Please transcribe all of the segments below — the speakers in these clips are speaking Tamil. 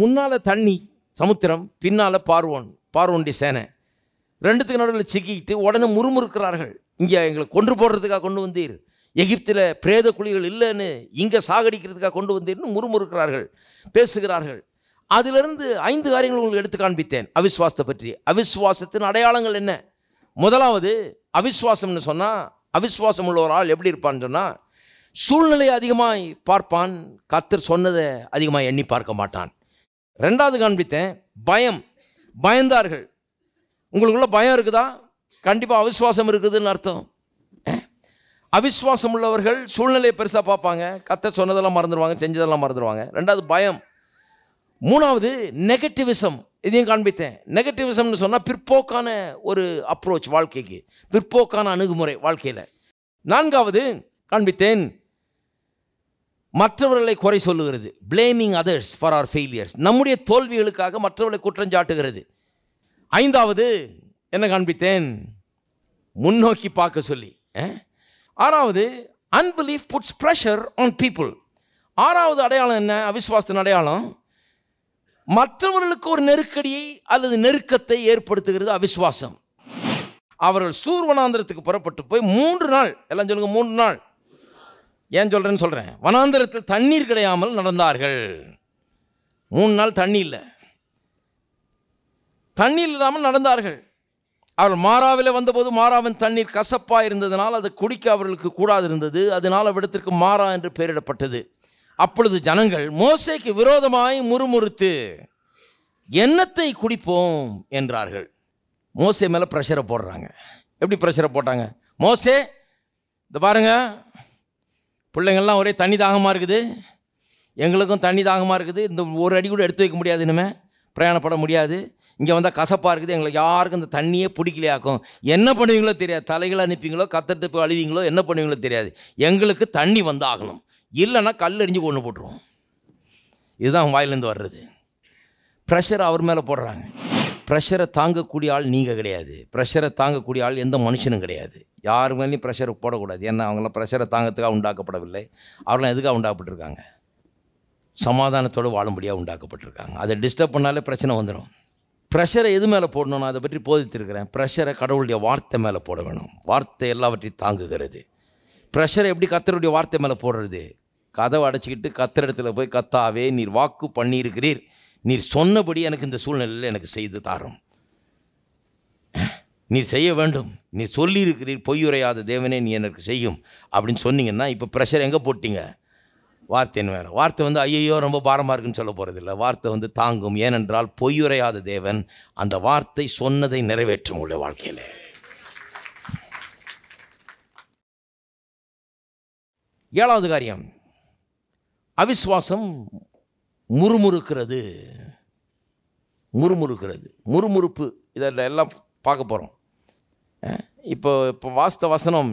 முன்னால் தண்ணி சமுத்திரம் பின்னால் பார்வோன் பார்வோண்டி சேனை ரெண்டுத்துக்கு நடுவில் சிக்கிக்கிட்டு உடனே முறுமுறுக்கிறார்கள் இங்கே எங்களை கொன்று போடுறதுக்காக கொண்டு வந்தீர் எகிப்தில் பிரேத குழிகள் இல்லைன்னு இங்கே சாகடிக்கிறதுக்காக கொண்டு வந்தீர்னு முறுமுறுக்கிறார்கள் பேசுகிறார்கள் அதிலிருந்து ஐந்து காரியங்கள் உங்களுக்கு எடுத்து காண்பித்தேன் அவிஸ்வாசத்தை பற்றி அவிஸ்வாசத்தின் அடையாளங்கள் என்ன முதலாவது அவிஸ்வாசம்னு சொன்னால் அவிஸ்வாசம் உள்ள ஒரு ஆள் எப்படி இருப்பான்னு சொன்னால் சூழ்நிலையை அதிகமாக பார்ப்பான் கத்தர் சொன்னதை அதிகமாக எண்ணி பார்க்க மாட்டான் ரெண்டாவது காண்பித்தேன் பயம் பயந்தார்கள் உங்களுக்குள்ள பயம் இருக்குதா கண்டிப்பாக அவிஸ்வாசம் இருக்குதுன்னு அர்த்தம் அவிஸ்வாசம் உள்ளவர்கள் சூழ்நிலையை பெருசாக பார்ப்பாங்க கத்த சொன்னதெல்லாம் மறந்துடுவாங்க செஞ்சதெல்லாம் மறந்துடுவாங்க ரெண்டாவது பயம் மூணாவது நெகட்டிவிசம் இதையும் காண்பித்தேன் நெகட்டிவிசம்னு சொன்னால் பிற்போக்கான ஒரு அப்ரோச் வாழ்க்கைக்கு பிற்போக்கான அணுகுமுறை வாழ்க்கையில் நான்காவது காண்பித்தேன் மற்றவர்களை குறை சொல்லுகிறது blaming others for our failures நம்முடைய தோல்விகளுக்காக மற்றவர்களை குற்றஞ்சாட்டுகிறது ஐந்தாவது என்ன காண்பித்தேன் முன்னோக்கி பார்க்க சொல்லி ஆறாவது unbelief puts pressure on people ஆறாவது அடையாளம் என்ன அவிஸ்வாசத்தின் அடையாளம் மற்றவர்களுக்கு ஒரு நெருக்கடியை அல்லது நெருக்கத்தை ஏற்படுத்துகிறது அவிஸ்வாசம் அவர்கள் சூர்வனாந்திரத்துக்கு புறப்பட்டு போய் மூன்று நாள் எல்லாம் சொல்லுங்கள் மூன்று நாள் ஏன் சொல்கிறேன்னு சொல்கிறேன் வனாந்திரத்தில் தண்ணீர் கிடையாமல் நடந்தார்கள் மூணு நாள் தண்ணி இல்லை தண்ணீர் இல்லாமல் நடந்தார்கள் அவர்கள் மாறாவில் வந்தபோது மாறாவின் தண்ணீர் கசப்பாக இருந்ததினால் அது குடிக்க அவர்களுக்கு கூடாது இருந்தது அதனால் அவ்விடத்திற்கு மாறா என்று பெயரிடப்பட்டது அப்பொழுது ஜனங்கள் மோசைக்கு விரோதமாய் முறுமுறுத்து எண்ணத்தை குடிப்போம் என்றார்கள் மோசை மேலே ப்ரெஷரை போடுறாங்க எப்படி ப்ரெஷரை போட்டாங்க மோசே இந்த பாருங்கள் பிள்ளைங்கள்லாம் ஒரே தண்ணி தாகமாக இருக்குது எங்களுக்கும் தண்ணி தாகமாக இருக்குது இந்த ஒரு அடி கூட எடுத்து வைக்க முடியாது இனிமேல் பிரயாணப்பட முடியாது இங்கே வந்தால் கசப்பாக இருக்குது எங்களுக்கு யாருக்கும் இந்த தண்ணியே பிடிக்கலையாக்கும் என்ன பண்ணுவீங்களோ தெரியாது தலைகளை அனுப்பிங்களோ கத்தட்டு போய் அழுவீங்களோ என்ன பண்ணுவீங்களோ தெரியாது எங்களுக்கு தண்ணி வந்தாகணும் இல்லைன்னா கல் எரிஞ்சு கொண்டு போட்டுருவோம் இதுதான் வாயிலேருந்து வர்றது ப்ரெஷர் அவர் மேலே போடுறாங்க ப்ரெஷரை தாங்கக்கூடிய ஆள் நீங்கள் கிடையாது ப்ரெஷரை தாங்கக்கூடிய ஆள் எந்த மனுஷனும் கிடையாது யார் மேலேயும் ப்ரெஷரை போடக்கூடாது ஏன்னா அவங்களாம் ப்ரெஷரை தாங்கத்துக்காக உண்டாக்கப்படவில்லை அவரெலாம் எதுக்காக உண்டாக்கப்பட்டிருக்காங்க சமாதானத்தோடு வாழும்படியாக உண்டாக்கப்பட்டிருக்காங்க அதை டிஸ்டர்ப் பண்ணாலே பிரச்சனை வந்துடும் ப்ரெஷரை எது மேலே போடணும்னு அதை பற்றி போதித்திருக்கிறேன் ப்ரெஷரை கடவுளுடைய வார்த்தை மேலே போட வேணும் வார்த்தை எல்லாவற்றையும் தாங்குகிறது ப்ரெஷரை எப்படி கத்தருடைய வார்த்தை மேலே போடுறது கதவை அடைச்சிக்கிட்டு கத்திர இடத்துல போய் கத்தாவே நீர் வாக்கு பண்ணியிருக்கிறீர் நீர் சொன்னபடி எனக்கு இந்த சூழ்நிலையில் எனக்கு செய்து தாரும் நீர் செய்ய வேண்டும் நீ சொல்லியிருக்கிறீர் பொய்யுரையாத தேவனே நீ எனக்கு செய்யும் அப்படின்னு சொன்னீங்கன்னா இப்போ ப்ரெஷர் எங்கே போட்டிங்க வார்த்தையின் வேறு வார்த்தை வந்து ஐயையோ ரொம்ப பாரமாக இருக்குன்னு சொல்ல போகிறதில்ல வார்த்தை வந்து தாங்கும் ஏனென்றால் பொய்யுரையாத தேவன் அந்த வார்த்தை சொன்னதை நிறைவேற்றும் உள்ள வாழ்க்கையில் ஏழாவது காரியம் அவிஸ்வாசம் முறுமுறுக்கிறது முறுமுறுக்கிறது முறுமுறுப்பு இதில் எல்லாம் பார்க்க போகிறோம் இப்போ இப்போ வாஸ்த வசனம்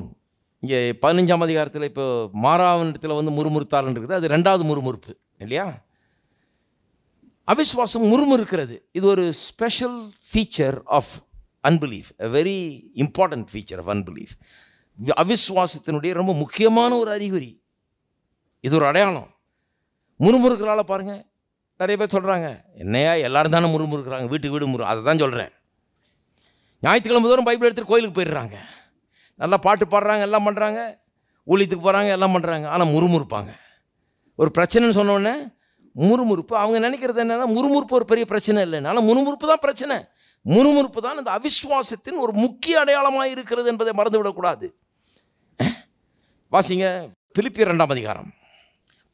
இங்கே பதினஞ்சாம் அதிகாரத்தில் இப்போ மாறாவனத்தில் வந்து முறுமுறுத்தார்னு இருக்குது அது ரெண்டாவது முறுமுறுப்பு இல்லையா அவிஸ்வாசம் முறுமுறுக்கிறது இது ஒரு special feature of unbelief a very important feature of unbelief அவிஸ்வாசத்தினுடைய ரொம்ப முக்கியமான ஒரு அறிகுறி இது ஒரு அடையாளம் முறுமுறுக்கிறால பாருங்கள் நிறைய பேர் சொல்கிறாங்க என்னையா எல்லோரும் தானே முறுமுறுக்கிறாங்க வீட்டுக்கு வீடு முறு அதை தான் சொல்கிறேன் ஞாயிற்றுக்கிழமை தோறும் பைபிள் எடுத்துகிட்டு கோயிலுக்கு போயிடுறாங்க நல்லா பாட்டு பாடுறாங்க எல்லாம் பண்ணுறாங்க ஊழியத்துக்கு போகிறாங்க எல்லாம் பண்ணுறாங்க ஆனால் முறுமுறுப்பாங்க ஒரு பிரச்சனைன்னு சொன்னோடனே முறுமுறுப்பு அவங்க நினைக்கிறது என்னென்னா முறுமுறுப்பு ஒரு பெரிய பிரச்சனை இல்லைனால ஆனால் முறுமுறுப்பு தான் பிரச்சனை முறுமுறுப்பு தான் இந்த அவிஸ்வாசத்தின் ஒரு முக்கிய அடையாளமாக இருக்கிறது என்பதை மறந்துவிடக்கூடாது வாசிங்க பிலிப்பி ரெண்டாம் அதிகாரம்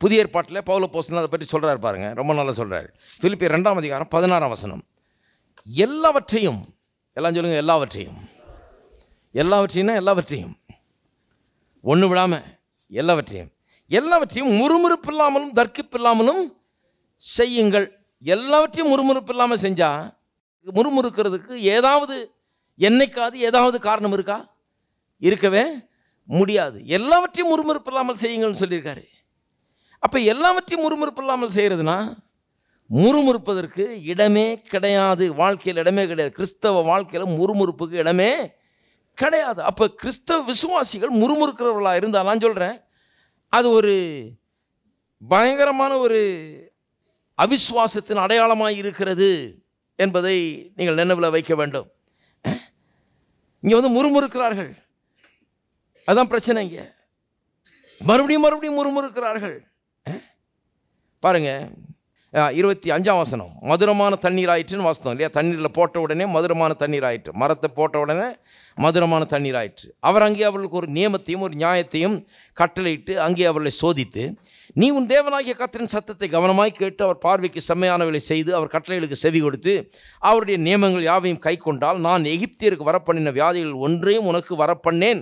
புதிய ஏற்பாட்டில் பவுல போஸ்டன் அதை பற்றி சொல்கிறார் பாருங்க ரொம்ப நல்லா சொல்கிறார் திருப்பி ரெண்டாம் அதிகாரம் பதினாறாம் வசனம் எல்லாவற்றையும் எல்லாம் சொல்லுங்கள் எல்லாவற்றையும் எல்லாவற்றையும்னா எல்லாவற்றையும் ஒன்று விடாமல் எல்லாவற்றையும் எல்லாவற்றையும் முறுமுறுப்பு இல்லாமலும் தர்க்கிப்பு இல்லாமலும் செய்யுங்கள் எல்லாவற்றையும் முறுமுறுப்பு இல்லாமல் செஞ்சால் முறுமுறுக்கிறதுக்கு ஏதாவது என்னைக்காவது ஏதாவது காரணம் இருக்கா இருக்கவே முடியாது எல்லாவற்றையும் முறுமுறுப்பு இல்லாமல் செய்யுங்கள்னு சொல்லியிருக்காரு அப்போ எல்லாவற்றையும் முறுமுறுப்பு இல்லாமல் செய்கிறதுனா முறுமுறுப்பதற்கு இடமே கிடையாது வாழ்க்கையில் இடமே கிடையாது கிறிஸ்தவ வாழ்க்கையில் முறுமுறுப்புக்கு இடமே கிடையாது அப்போ கிறிஸ்தவ விசுவாசிகள் முறுமுறுக்கிறவர்களாக இருந்தாலும் சொல்கிறேன் அது ஒரு பயங்கரமான ஒரு அவிஸ்வாசத்தின் அடையாளமாக இருக்கிறது என்பதை நீங்கள் நினைவில் வைக்க வேண்டும் இங்கே வந்து முறுமுறுக்கிறார்கள் அதுதான் பிரச்சனை இங்கே மறுபடியும் மறுபடியும் முறுமுறுக்கிறார்கள் பாருங்கள் இருபத்தி அஞ்சாம் வசனம் மதுரமான தண்ணீர் ஆயிற்றுன்னு வாசனம் இல்லையா தண்ணீரில் போட்ட உடனே மதுரமான தண்ணீர் ஆயிற்று மரத்தை போட்ட உடனே மதுரமான தண்ணீர் ஆயிற்று அவர் அங்கே அவர்களுக்கு ஒரு நியமத்தையும் ஒரு நியாயத்தையும் கட்டளையிட்டு அங்கே அவர்களை சோதித்து நீ உன் தேவனாகிய கத்திரின் சத்தத்தை கவனமாய் கேட்டு அவர் பார்வைக்கு செம்மையானவர்களை செய்து அவர் கட்டளைகளுக்கு செவி கொடுத்து அவருடைய நியமங்கள் யாவையும் கை கொண்டால் நான் எகிப்தியருக்கு வரப்பண்ணின வியாதிகள் ஒன்றையும் உனக்கு வரப்பண்ணேன்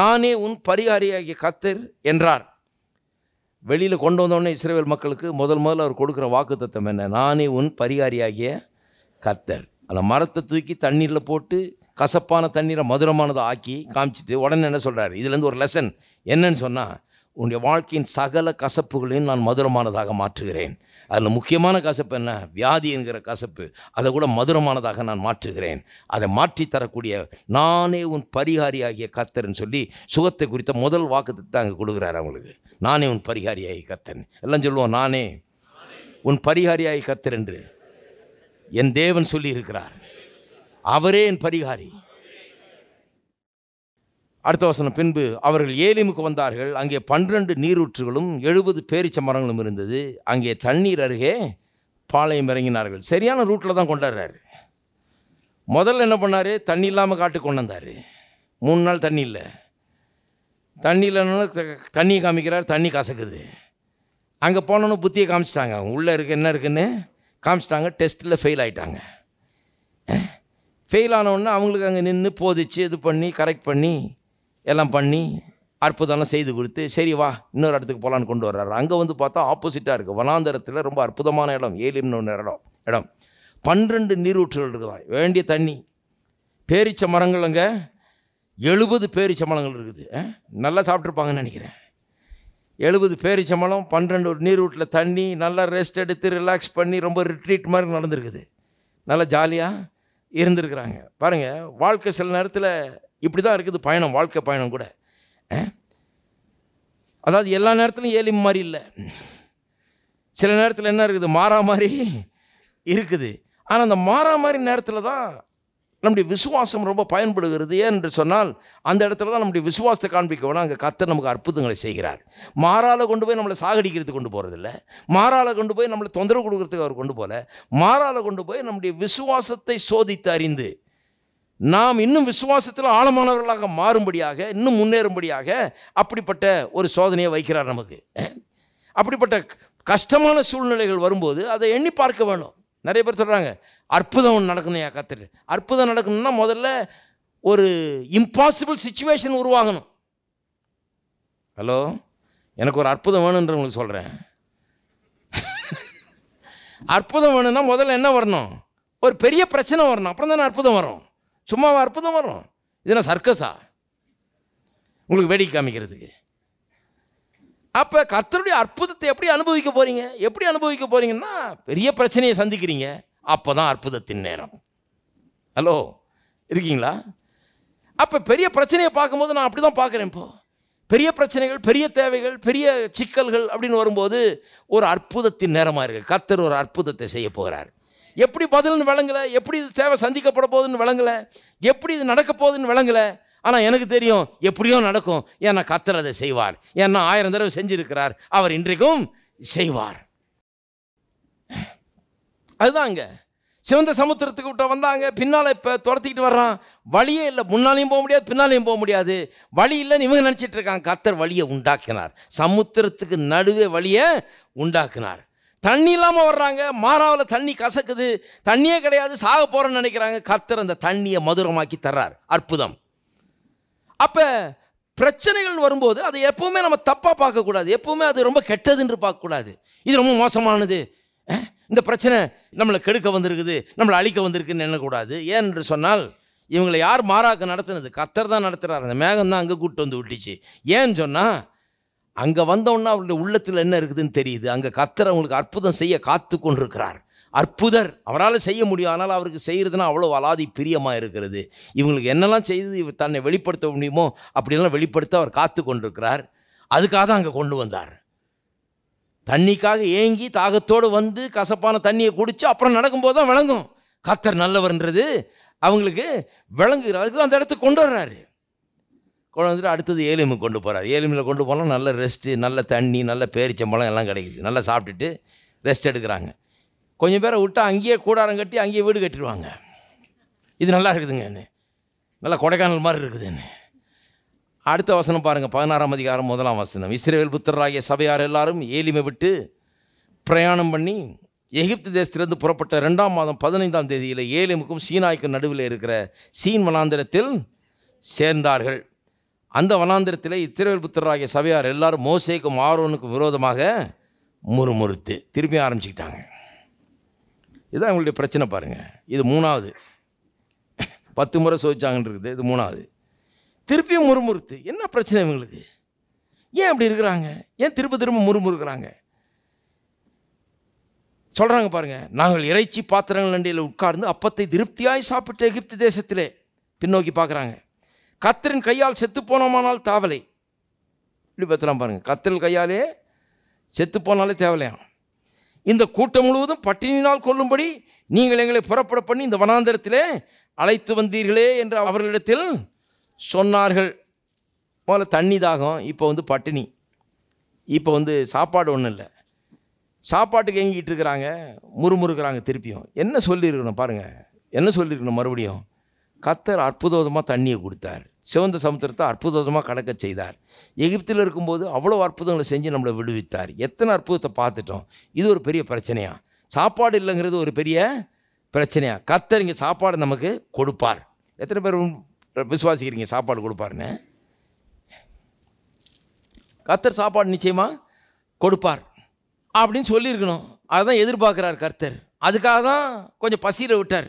நானே உன் பரிகாரியாகிய கத்தர் என்றார் வெளியில் கொண்டு வந்தோடனே இஸ்ரேவேல் மக்களுக்கு முதல் முதல்ல அவர் கொடுக்குற வாக்கு தத்துவம் என்ன நானே உன் பரிகாரியாகிய கர்த்தர் அந்த மரத்தை தூக்கி தண்ணீரில் போட்டு கசப்பான தண்ணீரை மதுரமானதை ஆக்கி காமிச்சிட்டு உடனே என்ன சொல்கிறார் இதுலேருந்து ஒரு லெசன் என்னன்னு சொன்னால் உன்னுடைய வாழ்க்கையின் சகல கசப்புகளையும் நான் மதுரமானதாக மாற்றுகிறேன் அதில் முக்கியமான கசப்பு என்ன வியாதி என்கிற கசப்பு அதை கூட மதுரமானதாக நான் மாற்றுகிறேன் அதை மாற்றி தரக்கூடிய நானே உன் பரிகாரி ஆகிய கத்தர்ன்னு சொல்லி சுகத்தை குறித்த முதல் வாக்கு அங்கே கொடுக்குறாரு அவங்களுக்கு நானே உன் பரிகாரியாகி கத்தன் எல்லாம் சொல்லுவோம் நானே உன் பரிகாரியாகி கத்தர் என்று என் தேவன் சொல்லியிருக்கிறார் அவரே என் பரிகாரி அடுத்த வசனம் பின்பு அவர்கள் ஏலிமுக்கு வந்தார்கள் அங்கே பன்னிரண்டு நீரூற்றுகளும் எழுபது பேரிச்ச மரங்களும் இருந்தது அங்கே தண்ணீர் அருகே பாளையம் இறங்கினார்கள் சரியான ரூட்டில் தான் கொண்டாடுறாரு முதல்ல என்ன பண்ணார் தண்ணி இல்லாமல் காட்டு கொண்டு வந்தார் மூணு நாள் தண்ணி இல்லை தண்ணியில் தண்ணி காமிக்கிறார் தண்ணி கசக்குது அங்கே போனோன்னு புத்தியை காமிச்சிட்டாங்க உள்ளே இருக்கு என்ன இருக்குன்னு காமிச்சிட்டாங்க டெஸ்ட்டில் ஃபெயில் ஆகிட்டாங்க ஃபெயில் ஆனவுடனே அவங்களுக்கு அங்கே நின்று போதிச்சு இது பண்ணி கரெக்ட் பண்ணி எல்லாம் பண்ணி அற்புதம்லாம் செய்து கொடுத்து சரி வா இன்னொரு இடத்துக்கு போகலான்னு கொண்டு வர்றாரு அங்கே வந்து பார்த்தா ஆப்போசிட்டாக இருக்குது வனாந்தரத்தில் ரொம்ப அற்புதமான இடம் ஏலிம்னு ஒன்று இடம் இடம் பன்னிரெண்டு நீரூற்றுகள் இருக்குதா வேண்டிய தண்ணி பேரிச்ச மரங்கள் அங்கே எழுபது பேரி சம்பளங்கள் இருக்குது நல்லா சாப்பிட்ருப்பாங்கன்னு நினைக்கிறேன் எழுபது பேரி சம்பளம் பன்னெண்டு ஒரு நீர் வீட்டில் தண்ணி நல்லா ரெஸ்ட் எடுத்து ரிலாக்ஸ் பண்ணி ரொம்ப ரிட்ரீட் மாதிரி நடந்திருக்குது நல்லா ஜாலியாக இருந்திருக்கிறாங்க பாருங்கள் வாழ்க்கை சில நேரத்தில் இப்படி தான் இருக்குது பயணம் வாழ்க்கை பயணம் கூட அதாவது எல்லா நேரத்துலையும் ஏலி மாதிரி இல்லை சில நேரத்தில் என்ன இருக்குது மாறா மாதிரி இருக்குது ஆனால் அந்த மாறா மாதிரி நேரத்தில் தான் நம்முடைய விசுவாசம் ரொம்ப பயன்படுகிறது ஏன் என்று சொன்னால் அந்த இடத்துல தான் நம்முடைய விசுவாசத்தை காண்பிக்க வேணால் அங்கே கத்தர் நமக்கு அற்புதங்களை செய்கிறார் மாறால் கொண்டு போய் நம்மளை சாகடிக்கிறதுக்கு கொண்டு போகிறதில்ல மாறால் கொண்டு போய் நம்மளை தொந்தரவு கொடுக்கறதுக்கு அவர் கொண்டு போகல மாறால் கொண்டு போய் நம்முடைய விசுவாசத்தை சோதித்து அறிந்து நாம் இன்னும் விசுவாசத்தில் ஆழமானவர்களாக மாறும்படியாக இன்னும் முன்னேறும்படியாக அப்படிப்பட்ட ஒரு சோதனையை வைக்கிறார் நமக்கு அப்படிப்பட்ட கஷ்டமான சூழ்நிலைகள் வரும்போது அதை எண்ணி பார்க்க வேணும் நிறைய பேர் சொல்கிறாங்க அற்புதம் ஒன்று நடக்கணும் ஏன் கத்தில் அற்புதம் நடக்கணும்னா முதல்ல ஒரு இம்பாசிபிள் சுச்சுவேஷன் உருவாகணும் ஹலோ எனக்கு ஒரு அற்புதம் வேணுன்ற உங்களுக்கு சொல்கிறேன் அற்புதம் வேணும்னா முதல்ல என்ன வரணும் ஒரு பெரிய பிரச்சனை வரணும் அப்புறம் தானே அற்புதம் வரும் சும்மாவா அற்புதம் வரும் இதுனா சர்க்கஸா உங்களுக்கு வேடிக்கை காமிக்கிறதுக்கு அப்போ கர்த்தருடைய அற்புதத்தை எப்படி அனுபவிக்க போகிறீங்க எப்படி அனுபவிக்க போகிறீங்கன்னா பெரிய பிரச்சனையை சந்திக்கிறீங்க அப்போ தான் அற்புதத்தின் நேரம் ஹலோ இருக்கீங்களா அப்போ பெரிய பிரச்சனையை பார்க்கும்போது நான் அப்படி தான் பார்க்குறேன் இப்போது பெரிய பிரச்சனைகள் பெரிய தேவைகள் பெரிய சிக்கல்கள் அப்படின்னு வரும்போது ஒரு அற்புதத்தின் நேரமாக இருக்குது கர்த்தர் ஒரு அற்புதத்தை செய்ய போகிறார் எப்படி பதில்னு விளங்கலை எப்படி இது தேவை சந்திக்கப்பட போகுதுன்னு விளங்கலை எப்படி இது நடக்க போகுதுன்னு விளங்கலை ஆனால் எனக்கு தெரியும் எப்படியோ நடக்கும் ஏன்னா கத்தர் அதை செய்வார் ஏன்னா ஆயிரம் தடவை செஞ்சிருக்கிறார் அவர் இன்றைக்கும் செய்வார் அதுதாங்க சிவந்த சமுத்திரத்துக்கு விட்ட வந்தாங்க பின்னால் இப்போ துரத்திக்கிட்டு வர்றான் வழியே இல்லை முன்னாலையும் போக முடியாது பின்னாலையும் போக முடியாது வழி இல்லைன்னு இவங்க நினச்சிட்டு இருக்காங்க கத்தர் வழியை உண்டாக்கினார் சமுத்திரத்துக்கு நடுவே வழியை உண்டாக்கினார் தண்ணி இல்லாமல் வர்றாங்க மாறாவில் தண்ணி கசக்குது தண்ணியே கிடையாது சாக போகிறேன்னு நினைக்கிறாங்க கத்தர் அந்த தண்ணியை மதுரமாக்கி தர்றார் அற்புதம் அப்போ பிரச்சனைகள் வரும்போது அதை எப்போவுமே நம்ம தப்பாக பார்க்கக்கூடாது எப்போவுமே அது ரொம்ப கெட்டதுன்னு பார்க்கக்கூடாது இது ரொம்ப மோசமானது இந்த பிரச்சனை நம்மளை கெடுக்க வந்திருக்குது நம்மளை அழிக்க வந்திருக்குன்னு எண்ணக்கூடாது ஏன் என்று சொன்னால் இவங்களை யார் மாறாக்க நடத்தினது கத்தர் தான் நடத்துகிறார் அந்த மேகம் தான் அங்கே கூப்பிட்டு வந்து விட்டுச்சு ஏன்னு சொன்னால் அங்கே வந்தோன்னா அவருடைய உள்ளத்தில் என்ன இருக்குதுன்னு தெரியுது அங்கே கத்தர் அவங்களுக்கு அற்புதம் செய்ய காத்து கொண்டிருக்கிறார் அற்புதர் அவரால் செய்ய முடியும் ஆனால் அவருக்கு செய்கிறதுனா அவ்வளோ அலாதி பிரியமாக இருக்கிறது இவங்களுக்கு என்னெல்லாம் செய்து இவர் தன்னை வெளிப்படுத்த முடியுமோ அப்படிலாம் வெளிப்படுத்த அவர் காத்து கொண்டிருக்கிறார் அதுக்காக தான் அங்கே கொண்டு வந்தார் தண்ணிக்காக ஏங்கி தாகத்தோடு வந்து கசப்பான தண்ணியை குடித்து அப்புறம் நடக்கும்போது தான் விளங்கும் கத்தர் நல்லவர்ன்றது அவங்களுக்கு விளங்குகிறார் அதுக்கு தான் அந்த இடத்துக்கு கொண்டு வர்றாரு கொண்டு வந்துட்டு அடுத்தது ஏலிமுக்கு கொண்டு போகிறார் ஏலிமில் கொண்டு போனால் நல்ல ரெஸ்ட்டு நல்ல தண்ணி நல்ல பேரிச்சம்பழம் எல்லாம் கிடைக்குது நல்லா சாப்பிட்டுட்டு ரெஸ்ட் எடுக்கிறாங்க கொஞ்சம் பேரை விட்டால் அங்கேயே கூடாரம் கட்டி அங்கேயே வீடு கட்டிடுவாங்க இது நல்லா இருக்குதுங்கன்னு நல்லா கொடைக்கானல் மாதிரி இருக்குதுன்னு அடுத்த வசனம் பாருங்கள் பதினாறாம் அதிகாரம் முதலாம் வசனம் இஸ்ரேல் புத்தராகிய சபையார் எல்லாரும் ஏலிமை விட்டு பிரயாணம் பண்ணி எகிப்து தேசத்திலிருந்து புறப்பட்ட ரெண்டாம் மாதம் பதினைந்தாம் தேதியில் ஏலிமுக்கும் சீனாய்க்கும் நடுவில் இருக்கிற சீன் வனாந்திரத்தில் சேர்ந்தார்கள் அந்த வனாந்திரத்தில் இத்திரவேல் புத்தராகிய சபையார் எல்லாரும் மோசேக்கும் ஆரோனுக்கும் விரோதமாக முறுமுறுத்து திருப்பி ஆரம்பிச்சுக்கிட்டாங்க இதுதான் எங்களுடைய பிரச்சனை பாருங்கள் இது மூணாவது பத்து முறை சோதிச்சாங்கன்னு இருக்குது இது மூணாவது திருப்பியும் முறுமுறுத்து என்ன பிரச்சனை இவங்களுக்கு ஏன் அப்படி இருக்கிறாங்க ஏன் திரும்ப திரும்ப முறுமுறுக்கிறாங்க சொல்கிறாங்க பாருங்கள் நாங்கள் இறைச்சி பாத்திரங்கள் நண்டியில் உட்கார்ந்து அப்பத்தை திருப்தியாய் சாப்பிட்டு எகிப்து தேசத்திலே பின்னோக்கி பார்க்குறாங்க கத்தரின் கையால் செத்து போனோமானால் தேவலை இப்படி பார்த்துலாம் பாருங்கள் கத்திரின் கையாலே செத்து போனாலே தேவலையாம் இந்த கூட்டம் முழுவதும் பட்டினியினால் கொல்லும்படி நீங்கள் எங்களை புறப்பட பண்ணி இந்த வனாந்தரத்திலே அழைத்து வந்தீர்களே என்று அவர்களிடத்தில் சொன்னார்கள் போல தண்ணி தாகம் இப்போ வந்து பட்டினி இப்போ வந்து சாப்பாடு ஒன்றும் இல்லை சாப்பாட்டுக்கு எங்கிட்டு இருக்கிறாங்க முறுமுறுக்கிறாங்க திருப்பியும் என்ன சொல்லியிருக்கணும் பாருங்கள் என்ன சொல்லியிருக்கணும் மறுபடியும் கத்தர் அற்புதமாக தண்ணியை கொடுத்தார் சிவந்த சமுத்திரத்தை அற்புதமாக கடக்க செய்தார் எகிப்தில் இருக்கும்போது அவ்வளோ அற்புதங்களை செஞ்சு நம்மளை விடுவித்தார் எத்தனை அற்புதத்தை பார்த்துட்டோம் இது ஒரு பெரிய பிரச்சனையா சாப்பாடு இல்லைங்கிறது ஒரு பெரிய பிரச்சனையா கத்தர் இங்கே சாப்பாடு நமக்கு கொடுப்பார் எத்தனை பேர் விசுவாசிக்கிறீங்க சாப்பாடு கொடுப்பாருன்னு கத்தர் சாப்பாடு நிச்சயமாக கொடுப்பார் அப்படின்னு சொல்லியிருக்கணும் அதுதான் எதிர்பார்க்குறார் கர்த்தர் அதுக்காக தான் கொஞ்சம் பசியில் விட்டார்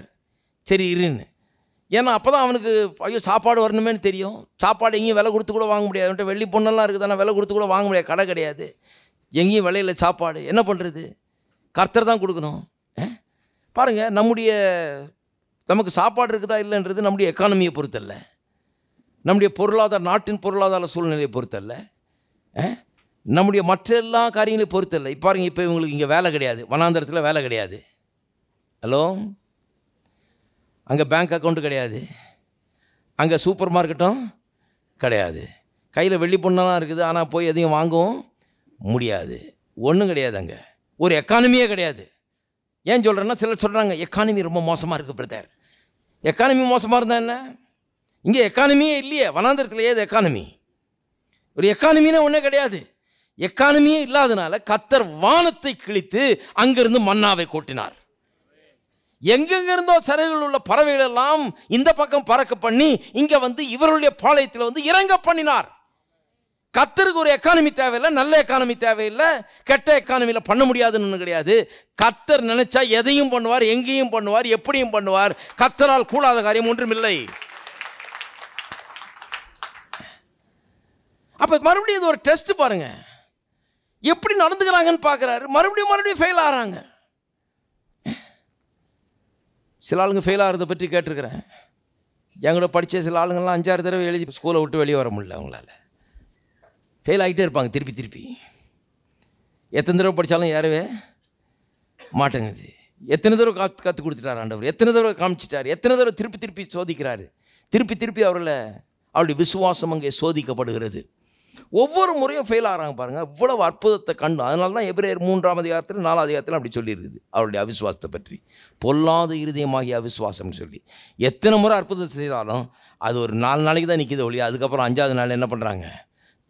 சரி இருன்னு ஏன்னா அப்போ தான் அவனுக்கு ஐயோ சாப்பாடு வரணுமே தெரியும் சாப்பாடு எங்கேயும் விலை கொடுத்து கூட வாங்க முடியாது அவன்கிட்ட வெள்ளி பொண்ணெல்லாம் இருக்குது ஆனால் விலை கொடுத்து கூட வாங்க முடியாது கடை கிடையாது எங்கேயும் விலையில் சாப்பாடு என்ன பண்ணுறது கர்த்தர் தான் கொடுக்கணும் பாருங்கள் நம்முடைய நமக்கு சாப்பாடு இருக்குதா இல்லைன்றது நம்முடைய எக்கானமியை பொறுத்தல்ல நம்முடைய பொருளாதார நாட்டின் பொருளாதார சூழ்நிலையை பொறுத்தல்ல நம்முடைய மற்ற எல்லா காரியங்களையும் பொறுத்தல்ல இப்போ பாருங்கள் இப்போ இவங்களுக்கு இங்கே வேலை கிடையாது வனாந்திரத்தில் வேலை கிடையாது ஹலோ அங்கே பேங்க் அக்கௌண்ட்டு கிடையாது அங்கே சூப்பர் மார்க்கெட்டும் கிடையாது கையில் வெள்ளி பொண்ணெல்லாம் இருக்குது ஆனால் போய் எதையும் வாங்கவும் முடியாது ஒன்றும் கிடையாது அங்கே ஒரு எக்கானமியே கிடையாது ஏன் சொல்கிறேன்னா சிலர் சொல்கிறாங்க எக்கானமி ரொம்ப மோசமாக இருக்குது பிரதர் எக்கானமி மோசமாக இருந்தால் என்ன இங்கே எக்கானமியே இல்லையே வனாந்திரத்தில் ஏது எக்கானமி ஒரு எக்கானமின்னா ஒன்றே கிடையாது எக்கானமியே இல்லாதனால கத்தர் வானத்தை கிழித்து அங்கிருந்து மன்னாவை கூட்டினார் எங்கெங்கிருந்தோ சிறையில் உள்ள பறவைகளெல்லாம் இந்த பக்கம் பறக்க பண்ணி இங்கே வந்து இவருடைய பாளையத்தில் வந்து இறங்க பண்ணினார் கத்தருக்கு ஒரு எக்கானமி தேவையில்லை நல்ல எக்கானமி தேவையில்லை கெட்ட எக்கானமியில் பண்ண முடியாதுன்னு கிடையாது கத்தர் நினச்சா எதையும் பண்ணுவார் எங்கேயும் பண்ணுவார் எப்படியும் பண்ணுவார் கத்தரால் கூடாத காரியம் ஒன்றும் இல்லை அப்போ மறுபடியும் இது ஒரு டெஸ்ட் பாருங்கள் எப்படி நடந்துக்கிறாங்கன்னு பார்க்குறாரு மறுபடியும் மறுபடியும் ஃபெயில் ஆகிறாங்க சில ஆளுங்க ஃபெயில் ஆகிறத பற்றி கேட்டிருக்கிறேன் என்கூட படித்த சில ஆளுங்கள்லாம் அஞ்சாறு தடவை எழுதி ஸ்கூலை விட்டு வெளியே வர முடியல அவங்களால ஃபெயில் ஆகிட்டே இருப்பாங்க திருப்பி திருப்பி எத்தனை தடவை படித்தாலும் ஏறவே மாட்டேங்குது எத்தனை தடவை காத்து கற்றுக் கொடுத்துட்டார் ஆண்டவர் எத்தனை தடவை காமிச்சிட்டார் எத்தனை தடவை திருப்பி திருப்பி சோதிக்கிறாரு திருப்பி திருப்பி அவரில் அவருடைய விசுவாசம் அங்கே சோதிக்கப்படுகிறது ஒவ்வொரு முறையும் ஃபெயில் ஆகிறாங்க பாருங்கள் இவ்வளவு அற்புதத்தை கண்டு அதனால தான் எப்படி மூன்றாம் அதிகாரத்தில் நாலாம் அதிகாரத்தில் அப்படி சொல்லியிருக்குது அவருடைய அவிஸ்வாசத்தை பற்றி பொல்லாத இருதயமாகிய அவிஸ்வாசம்னு சொல்லி எத்தனை முறை அற்புதம் செய்தாலும் அது ஒரு நாலு நாளைக்கு தான் நிற்கிது ஒழிய அதுக்கப்புறம் அஞ்சாவது நாள் என்ன பண்ணுறாங்க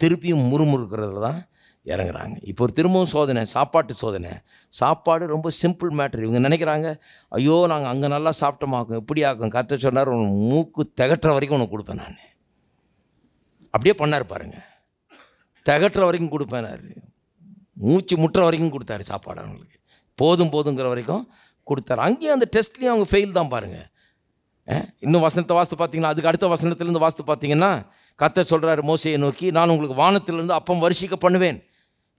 திருப்பியும் முறுமுறுக்கிறதுல தான் இறங்குறாங்க இப்போ ஒரு திரும்பவும் சோதனை சாப்பாட்டு சோதனை சாப்பாடு ரொம்ப சிம்பிள் மேட்ரு இவங்க நினைக்கிறாங்க ஐயோ நாங்கள் அங்கே நல்லா சாப்பிட்டோமாக்கும் எப்படி ஆக்கும் கற்று சொன்னார் உனக்கு மூக்கு திகட்டுற வரைக்கும் உனக்கு கொடுப்பேன் நான் அப்படியே பண்ணார் பாருங்கள் தகற்ற வரைக்கும் கொடுப்பேனார் மூச்சு முட்டுற வரைக்கும் கொடுத்தாரு சாப்பாடு அவங்களுக்கு போதும் போதுங்கிற வரைக்கும் கொடுத்தாரு அங்கேயும் அந்த டெஸ்ட்லேயும் அவங்க ஃபெயில் தான் பாருங்கள் இன்னும் வசனத்தை வாஸ்து பார்த்தீங்கன்னா அதுக்கு அடுத்த வசனத்துலேருந்து வாஸ்து பார்த்தீங்கன்னா கத்த சொல்கிறாரு மோசையை நோக்கி நான் உங்களுக்கு வானத்திலேருந்து அப்பம் வரிசிக்க பண்ணுவேன்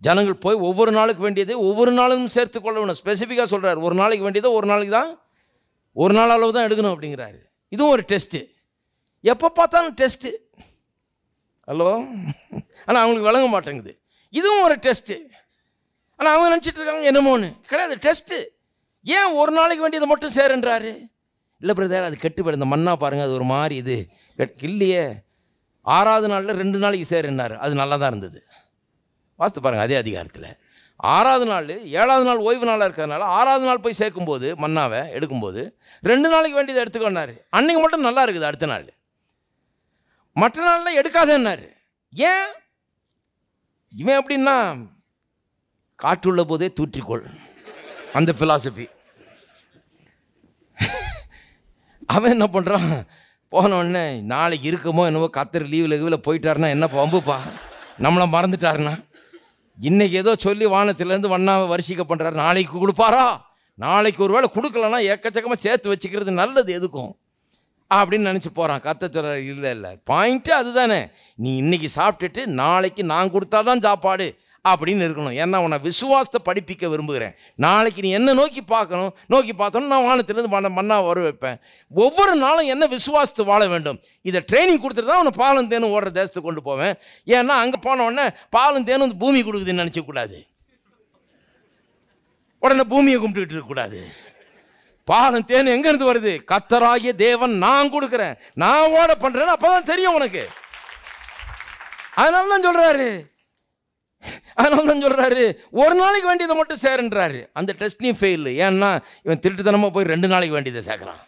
ஜனங்கள் போய் ஒவ்வொரு நாளுக்கு வேண்டியதை ஒவ்வொரு நாளும் சேர்த்து கொள்ளணும் ஸ்பெசிஃபிக்காக சொல்கிறார் ஒரு நாளைக்கு வேண்டியதோ ஒரு நாளைக்கு தான் ஒரு நாள் அளவு தான் எடுக்கணும் அப்படிங்கிறாரு இதுவும் ஒரு டெஸ்ட்டு எப்போ பார்த்தாலும் டெஸ்ட்டு ஹலோ ஆனால் அவங்களுக்கு வழங்க மாட்டேங்குது இதுவும் ஒரு டெஸ்ட்டு ஆனால் அவங்க நினச்சிட்டு இருக்காங்க என்னமோன்னு கிடையாது டெஸ்ட்டு ஏன் ஒரு நாளைக்கு வேண்டியதை மட்டும் சேருன்றாரு இல்லை பிரதர் அது கெட்டு போயிடும் இந்த மண்ணாக பாருங்கள் அது ஒரு மாதிரி இது கெட் இல்லையே ஆறாவது நாளில் ரெண்டு நாளைக்கு சேருன்னாரு அது நல்லா தான் இருந்தது வாஸ்து பாருங்கள் அதே அதிகாரத்தில் ஆறாவது நாள் ஏழாவது நாள் ஓய்வு நாளாக இருக்கிறதுனால ஆறாவது நாள் போய் சேர்க்கும்போது மண்ணாவை எடுக்கும்போது ரெண்டு நாளைக்கு வேண்டியதை எடுத்துக்கொண்டார் அன்றைக்கு மட்டும் நல்லா இருக்குது அடுத்த நாள் மற்ற நாள்லாம் எடுக்காதேன்னாரு ஏன் இவன் எப்படின்னா காற்றுள்ள போதே தூற்றிக்கொள் அந்த ஃபிலாசபி அவன் என்ன பண்ணுறான் போனோடனே நாளைக்கு இருக்குமோ என்னவோ கத்திர லீவில் லீவில் போயிட்டாருன்னா என்ன பம்புப்பா நம்மளை மறந்துட்டாருன்னா இன்றைக்கி ஏதோ சொல்லி வானத்திலேருந்து வண்ணாவை வரிசிக்க பண்ணுறாரு நாளைக்கு கொடுப்பாரா நாளைக்கு ஒரு வேளை கொடுக்கலன்னா ஏக்கச்சக்கமாக சேர்த்து வச்சுக்கிறது நல்லது எதுக்கும் அப்படின்னு நினச்சி போகிறான் கத்த சொல்கிற இல்லை இல்லை பாயிண்ட்டு அதுதானே நீ இன்றைக்கி சாப்பிட்டுட்டு நாளைக்கு நான் கொடுத்தா தான் சாப்பாடு அப்படின்னு இருக்கணும் ஏன்னா உன்னை விசுவாசத்தை படிப்பிக்க விரும்புகிறேன் நாளைக்கு நீ என்ன நோக்கி பார்க்கணும் நோக்கி பார்த்தோன்னா நான் வானத்திலேருந்து மண்ண மண்ணாக வர வைப்பேன் ஒவ்வொரு நாளும் என்ன விசுவாசத்தை வாழ வேண்டும் இதை ட்ரைனிங் கொடுத்துட்டு தான் உன்னை பாலும் தேனும் ஓடுற தேசத்துக்கு கொண்டு போவேன் ஏன்னா அங்கே போன உடனே பாலும் தேனும் பூமி கொடுக்குதுன்னு நினச்சிக்கூடாது உடனே பூமியை கும்பிட்டுக்கிட்டு இருக்கக்கூடாது பாலும் தேன் எங்கேருந்து வருது கத்தராகிய தேவன் நான் கொடுக்குறேன் நான் ஓட பண்ணுறேன்னு அப்பதான் தெரியும் உனக்கு அதனால தான் சொல்கிறாரு அதனால தான் சொல்கிறாரு ஒரு நாளைக்கு வேண்டியதை மட்டும் சேருன்றாரு அந்த நீ ஃபெயில் ஏன்னா இவன் திருட்டுத்தனமாக போய் ரெண்டு நாளைக்கு வேண்டியதை சேர்க்குறான்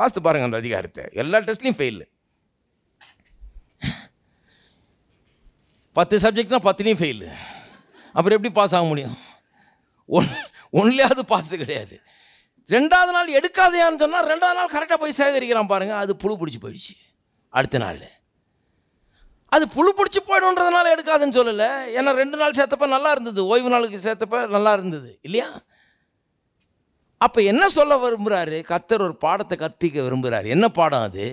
வாஸ்து பாருங்கள் அந்த அதிகாரத்தை எல்லா டெஸ்ட்லையும் ஃபெயில் பத்து சப்ஜெக்ட்னா பத்துலேயும் ஃபெயிலு அப்புறம் எப்படி பாஸ் ஆக முடியும் ஒன் ஒன்லையாவது பாஸ் கிடையாது ரெண்டாவது நாள் எடுக்காதையான்னு சொன்னால் ரெண்டாவது நாள் கரெக்டாக போய் சேகரிக்கிறான் பாருங்கள் அது புழு பிடிச்சி போயிடுச்சு அடுத்த நாள் அது புழு பிடிச்சி போய்டுன்றதுனால எடுக்காதுன்னு சொல்லலை ஏன்னா ரெண்டு நாள் சேர்த்தப்ப நல்லா இருந்தது ஓய்வு நாளுக்கு சேர்த்தப்ப நல்லா இருந்தது இல்லையா அப்போ என்ன சொல்ல விரும்புகிறாரு கத்தர் ஒரு பாடத்தை கற்பிக்க விரும்புகிறாரு என்ன பாடம் அது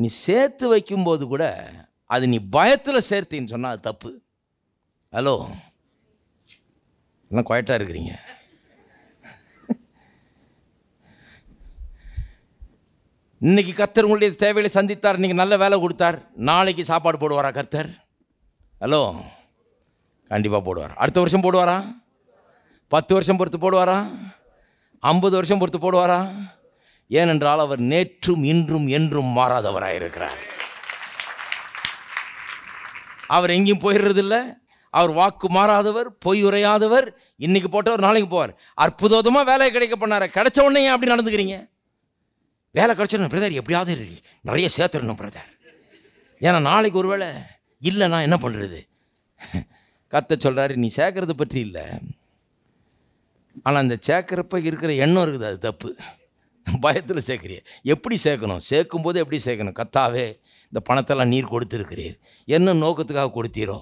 நீ சேர்த்து வைக்கும்போது கூட அது நீ பயத்தில் சேர்த்தின்னு சொன்னால் அது தப்பு ஹலோ என்ன குவாய்ட்டாக இருக்கிறீங்க இன்றைக்கி கர்த்தர் உங்களுடைய தேவைகளை சந்தித்தார் இன்றைக்கி நல்ல வேலை கொடுத்தார் நாளைக்கு சாப்பாடு போடுவாரா கர்த்தர் ஹலோ கண்டிப்பாக போடுவார் அடுத்த வருஷம் போடுவாரா பத்து வருஷம் பொறுத்து போடுவாரா ஐம்பது வருஷம் பொறுத்து போடுவாரா ஏனென்றால் அவர் நேற்றும் இன்றும் என்றும் மாறாதவராக இருக்கிறார் அவர் எங்கேயும் போயிடுறதில்ல அவர் வாக்கு மாறாதவர் பொய் உரையாதவர் இன்றைக்கி போட்டவர் நாளைக்கு போவார் அற்புதமாக வேலை கிடைக்க பண்ணார் கிடைச்ச உடனே ஏன் அப்படி நடந்துக்கிறீங்க வேலை கிடச்சிடணும் பிரதர் எப்படியாவது நிறைய சேர்த்துடணும் பிரதர் ஏன்னா நாளைக்கு ஒரு வேளை இல்லைன்னா என்ன பண்ணுறது கத்த சொல்கிறாரு நீ சேர்க்கறது பற்றி இல்லை ஆனால் அந்த சேர்க்குறப்ப இருக்கிற எண்ணம் இருக்குது அது தப்பு பயத்தில் சேர்க்குறிய எப்படி சேர்க்கணும் சேர்க்கும்போது எப்படி சேர்க்கணும் கத்தாவே இந்த பணத்தெல்லாம் நீர் கொடுத்துருக்கிறீர் என்ன நோக்கத்துக்காக கொடுத்தீரோ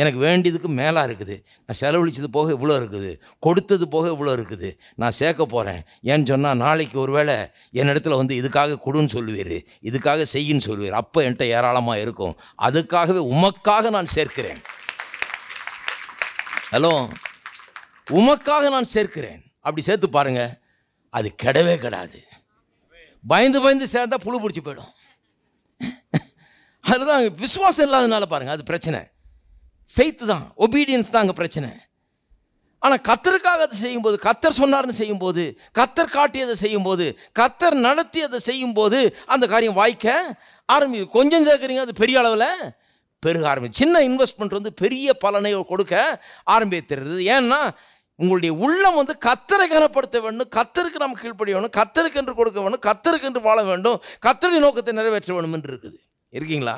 எனக்கு வேண்டியதுக்கு மேலாக இருக்குது நான் செலவழித்தது போக இவ்வளோ இருக்குது கொடுத்தது போக இவ்வளோ இருக்குது நான் சேர்க்க போகிறேன் ஏன்னு சொன்னால் நாளைக்கு ஒரு வேளை இடத்துல வந்து இதுக்காக கொடுன்னு சொல்லுவீர் இதுக்காக செய்யின்னு சொல்லுவீர் அப்போ என்கிட்ட ஏராளமாக இருக்கும் அதுக்காகவே உமக்காக நான் சேர்க்கிறேன் ஹலோ உமக்காக நான் சேர்க்கிறேன் அப்படி சேர்த்து பாருங்கள் அது கிடவே கிடாது பயந்து பயந்து சேர்ந்தால் புழு பிடிச்சி போயிடும் அதுதான் விசுவாசம் இல்லாதனால பாருங்கள் அது பிரச்சனை ஃபெய்த்து தான் ஒபீடியன்ஸ் தான் அங்கே பிரச்சனை ஆனால் கத்தருக்காக அதை செய்யும்போது கத்தர் சொன்னார்னு செய்யும்போது கத்தர் காட்டியதை செய்யும்போது கத்தர் நடத்தி அதை செய்யும்போது அந்த காரியம் வாய்க்க ஆரம்பிது கொஞ்சம் சேர்க்குறீங்க அது பெரிய அளவில் பெருக ஆரம்பி சின்ன இன்வெஸ்ட்மெண்ட் வந்து பெரிய பலனை கொடுக்க ஆரம்பித்துறது ஏன்னா உங்களுடைய உள்ளம் வந்து கத்தரை கனப்படுத்த வேண்டும் கத்தருக்கு நம்ம கீழ்ப்படிய வேணும் கத்தருக்கு என்று கொடுக்க வேணும் கத்தருக்கு என்று வாழ வேண்டும் கத்தருடைய நோக்கத்தை நிறைவேற்ற வேணும் என்று இருக்குது இருக்கீங்களா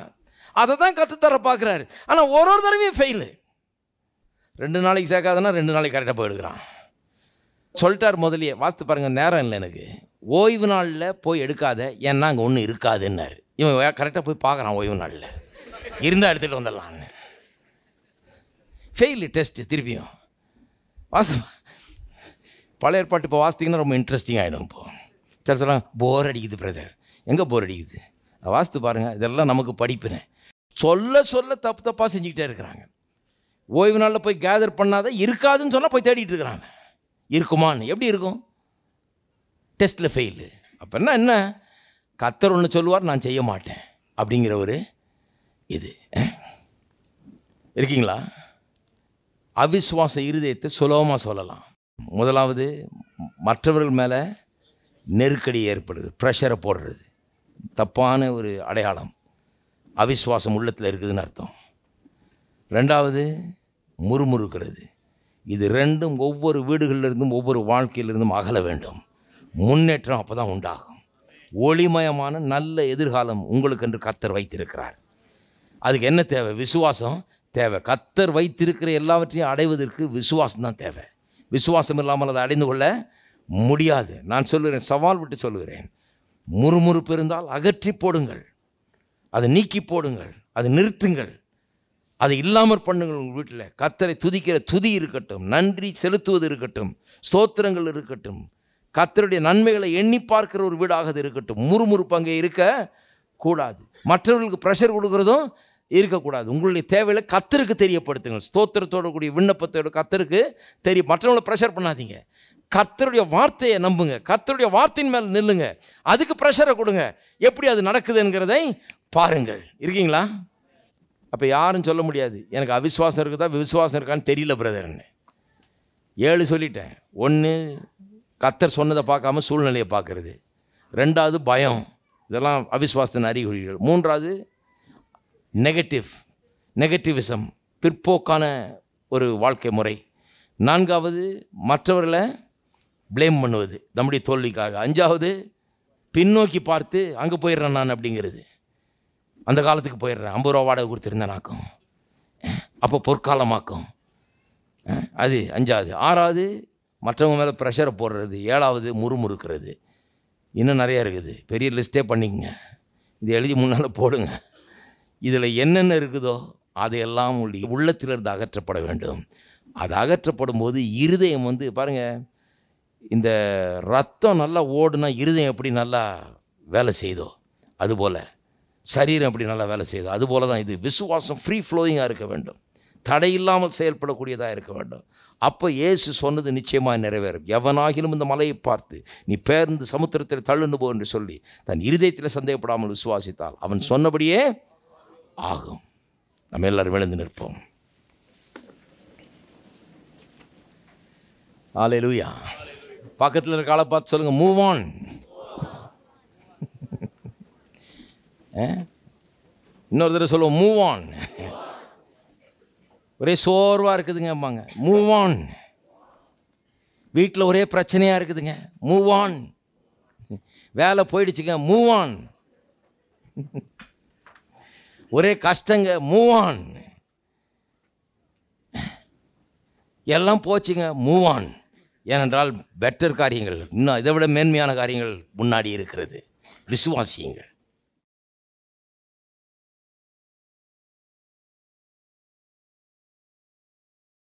அதை தான் கற்றுத்தர பார்க்குறாரு ஆனால் ஒரு ஒரு தடவையும் ஃபெயிலு ரெண்டு நாளைக்கு சேர்க்காதனா ரெண்டு நாளைக்கு கரெக்டாக போயிடுக்கிறான் சொல்லிட்டார் முதலியே வாஸ்து பாருங்கள் நேரம் இல்லை எனக்கு ஓய்வு நாளில் போய் எடுக்காத ஏன்னா அங்கே ஒன்றும் இருக்காதுன்னாரு இவன் கரெக்டாக போய் பார்க்குறான் ஓய்வு நாளில் இருந்தால் எடுத்துகிட்டு வந்துடலாம் ஃபெயிலு டெஸ்ட்டு திருப்பியும் வாஸ்து பழைய ஏற்பாட்டு இப்போ வாஸ்திங்கன்னா ரொம்ப இன்ட்ரெஸ்டிங் ஆகிடும் இப்போது சில சொல்லலாம் போர் அடிக்குது பிரதர் எங்கே போர் அடிக்குது வாஸ்து பாருங்கள் இதெல்லாம் நமக்கு படிப்புறேன் சொல்ல சொல்ல தப்பு தப்பாக செஞ்சுக்கிட்டே இருக்கிறாங்க ஓய்வு நாளில் போய் கேதர் பண்ணாத இருக்காதுன்னு சொன்னால் போய் தேடிட்டு இருக்கிறாங்க இருக்குமான்னு எப்படி இருக்கும் டெஸ்ட்டில் ஃபெயிலு அப்படின்னா என்ன கத்தர் ஒன்று சொல்லுவார் நான் செய்ய மாட்டேன் அப்படிங்கிற ஒரு இது இருக்கீங்களா அவிஸ்வாச இருதயத்தை சுலபமாக சொல்லலாம் முதலாவது மற்றவர்கள் மேலே நெருக்கடி ஏற்படுது ப்ரெஷரை போடுறது தப்பான ஒரு அடையாளம் அவிஸ்வாசம் உள்ளத்தில் இருக்குதுன்னு அர்த்தம் ரெண்டாவது முறுமுறுக்கிறது இது ரெண்டும் ஒவ்வொரு வீடுகளிலிருந்தும் ஒவ்வொரு வாழ்க்கையிலிருந்தும் அகல வேண்டும் முன்னேற்றம் அப்போ தான் உண்டாகும் ஒளிமயமான நல்ல எதிர்காலம் உங்களுக்கு என்று கத்தர் வைத்திருக்கிறார் அதுக்கு என்ன தேவை விசுவாசம் தேவை கத்தர் வைத்திருக்கிற எல்லாவற்றையும் அடைவதற்கு விசுவாசம் தான் தேவை விசுவாசம் இல்லாமல் அதை அடைந்து கொள்ள முடியாது நான் சொல்லுகிறேன் சவால் விட்டு சொல்லுகிறேன் முறுமுறுப்பு இருந்தால் அகற்றி போடுங்கள் அதை நீக்கி போடுங்கள் அதை நிறுத்துங்கள் அதை இல்லாமல் பண்ணுங்கள் உங்கள் வீட்டில் கத்தரை துதிக்கிற துதி இருக்கட்டும் நன்றி செலுத்துவது இருக்கட்டும் ஸ்தோத்திரங்கள் இருக்கட்டும் கத்தருடைய நன்மைகளை எண்ணி பார்க்கிற ஒரு வீடாக இருக்கட்டும் முறுமுறுப்பு அங்கே இருக்க கூடாது மற்றவர்களுக்கு ப்ரெஷர் கொடுக்குறதும் இருக்கக்கூடாது உங்களுடைய தேவையில்லை கத்தருக்கு தெரியப்படுத்துங்கள் ஸ்தோத்திரத்தோட கூடிய விண்ணப்பத்தோட கத்தருக்கு தெரிய மற்றவங்கள ப்ரெஷர் பண்ணாதீங்க கர்த்தருடைய வார்த்தையை நம்புங்க கர்த்தருடைய வார்த்தையின் மேலே நில்லுங்க அதுக்கு ப்ரெஷரை கொடுங்க எப்படி அது நடக்குதுங்கிறதை பாருங்கள் இருக்கீங்களா அப்போ யாரும் சொல்ல முடியாது எனக்கு அவிஸ்வாசம் இருக்குதா விசுவாசம் இருக்கான்னு தெரியல பிரதர்னு ஏழு சொல்லிட்டேன் ஒன்று கத்தர் சொன்னதை பார்க்காம சூழ்நிலையை பார்க்குறது ரெண்டாவது பயம் இதெல்லாம் அவிஸ்வாசத்தின் அறிகுறிகள் மூன்றாவது நெகட்டிவ் நெகட்டிவிசம் பிற்போக்கான ஒரு வாழ்க்கை முறை நான்காவது மற்றவர்களை ப்ளேம் பண்ணுவது நம்முடைய தோல்விக்காக அஞ்சாவது பின்னோக்கி பார்த்து அங்கே போயிடுறேன் நான் அப்படிங்கிறது அந்த காலத்துக்கு போயிடுறேன் ஐம்பது ரூபா வாடகை கொடுத்துருந்தேனாக்கும் அப்போ பொற்காலமாக்கும் அது அஞ்சாவது ஆறாவது மற்றவங்க மேலே ப்ரெஷரை போடுறது ஏழாவது முறுமுறுக்கிறது இன்னும் நிறையா இருக்குது பெரிய லிஸ்ட்டே பண்ணிக்கங்க இது எழுதி முன்னால் போடுங்க இதில் என்னென்ன இருக்குதோ அதையெல்லாம் உங்களுடைய உள்ளத்திலிருந்து அகற்றப்பட வேண்டும் அது அகற்றப்படும் போது இருதயம் வந்து பாருங்கள் இந்த ரத்தம் நல்லா ஓடுனா இருதயம் எப்படி நல்லா வேலை செய்தோ அதுபோல் சரீரம் அப்படி நல்லா வேலை செய்யுது அதுபோல தான் இது விசுவாசம் ஃப்ரீ ஃப்ளோயிங்காக இருக்க வேண்டும் தடை இல்லாமல் செயல்படக்கூடியதாக இருக்க வேண்டும் அப்போ இயேசு சொன்னது நிச்சயமாக நிறைவேறும் எவனாகிலும் இந்த மலையை பார்த்து நீ பேர்ந்து சமுத்திரத்தில் தள்ளுண்டு போ என்று சொல்லி தன் இருதயத்தில் சந்தேகப்படாமல் விசுவாசித்தால் அவன் சொன்னபடியே ஆகும் நம்ம எல்லாரும் விழுந்து நிற்போம் ஆலை லூயா பக்கத்தில் இருக்க ஆளை பார்த்து சொல்லுங்கள் மூவான் Eh? இன்னொரு தடவை சொல்லுவோம் மூவ் ஆன் ஒரே சோர்வாக இருக்குதுங்க அம்மாங்க மூவ் ஆன் வீட்டில் ஒரே பிரச்சனையாக இருக்குதுங்க மூவ் ஆன் வேலை போயிடுச்சுங்க மூவ் ஆன் ஒரே கஷ்டங்க மூவ் ஆன் எல்லாம் போச்சுங்க மூவ் ஆன் ஏனென்றால் பெட்டர் காரியங்கள் இன்னும் இதை விட மேன்மையான காரியங்கள் முன்னாடி இருக்கிறது விசுவாசியங்கள்